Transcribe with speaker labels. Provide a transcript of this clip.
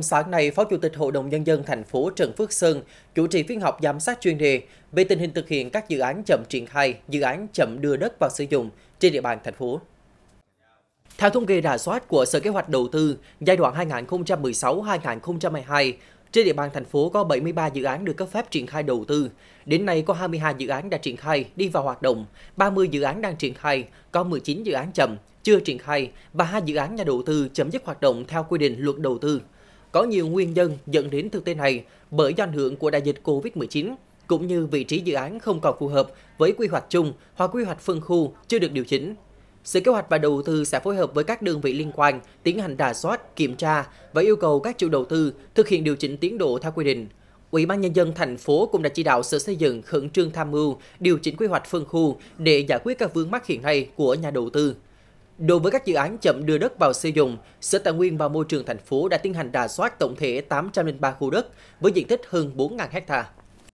Speaker 1: Sáng nay, Phó Chủ tịch Hội đồng Nhân dân thành phố Trần Phước Sơn chủ trì phiên họp giám sát chuyên đề về tình hình thực hiện các dự án chậm triển khai, dự án chậm đưa đất vào sử dụng trên địa bàn thành phố. Theo thống kê rà soát của Sở Kế hoạch Đầu tư, giai đoạn 2016-2022, trên địa bàn thành phố có 73 dự án được cấp phép triển khai đầu tư. Đến nay có 22 dự án đã triển khai, đi vào hoạt động, 30 dự án đang triển khai, có 19 dự án chậm, chưa triển khai và hai dự án nhà đầu tư chấm dứt hoạt động theo quy định luật đầu tư. Có nhiều nguyên nhân dẫn đến thực tế này bởi do ảnh hưởng của đại dịch COVID-19 cũng như vị trí dự án không còn phù hợp với quy hoạch chung hoặc quy hoạch phân khu chưa được điều chỉnh. Sở Kế hoạch và Đầu tư sẽ phối hợp với các đơn vị liên quan tiến hành rà soát, kiểm tra và yêu cầu các chủ đầu tư thực hiện điều chỉnh tiến độ theo quy định. Ủy ban nhân dân thành phố cũng đã chỉ đạo Sở Xây dựng khẩn trương tham mưu điều chỉnh quy hoạch phân khu để giải quyết các vướng mắc hiện nay của nhà đầu tư. Đối với các dự án chậm đưa đất vào sử dụng, Sở Tài nguyên và Môi trường thành phố đã tiến hành đà soát tổng thể 803 khu đất với diện tích hơn 4.000 hectare.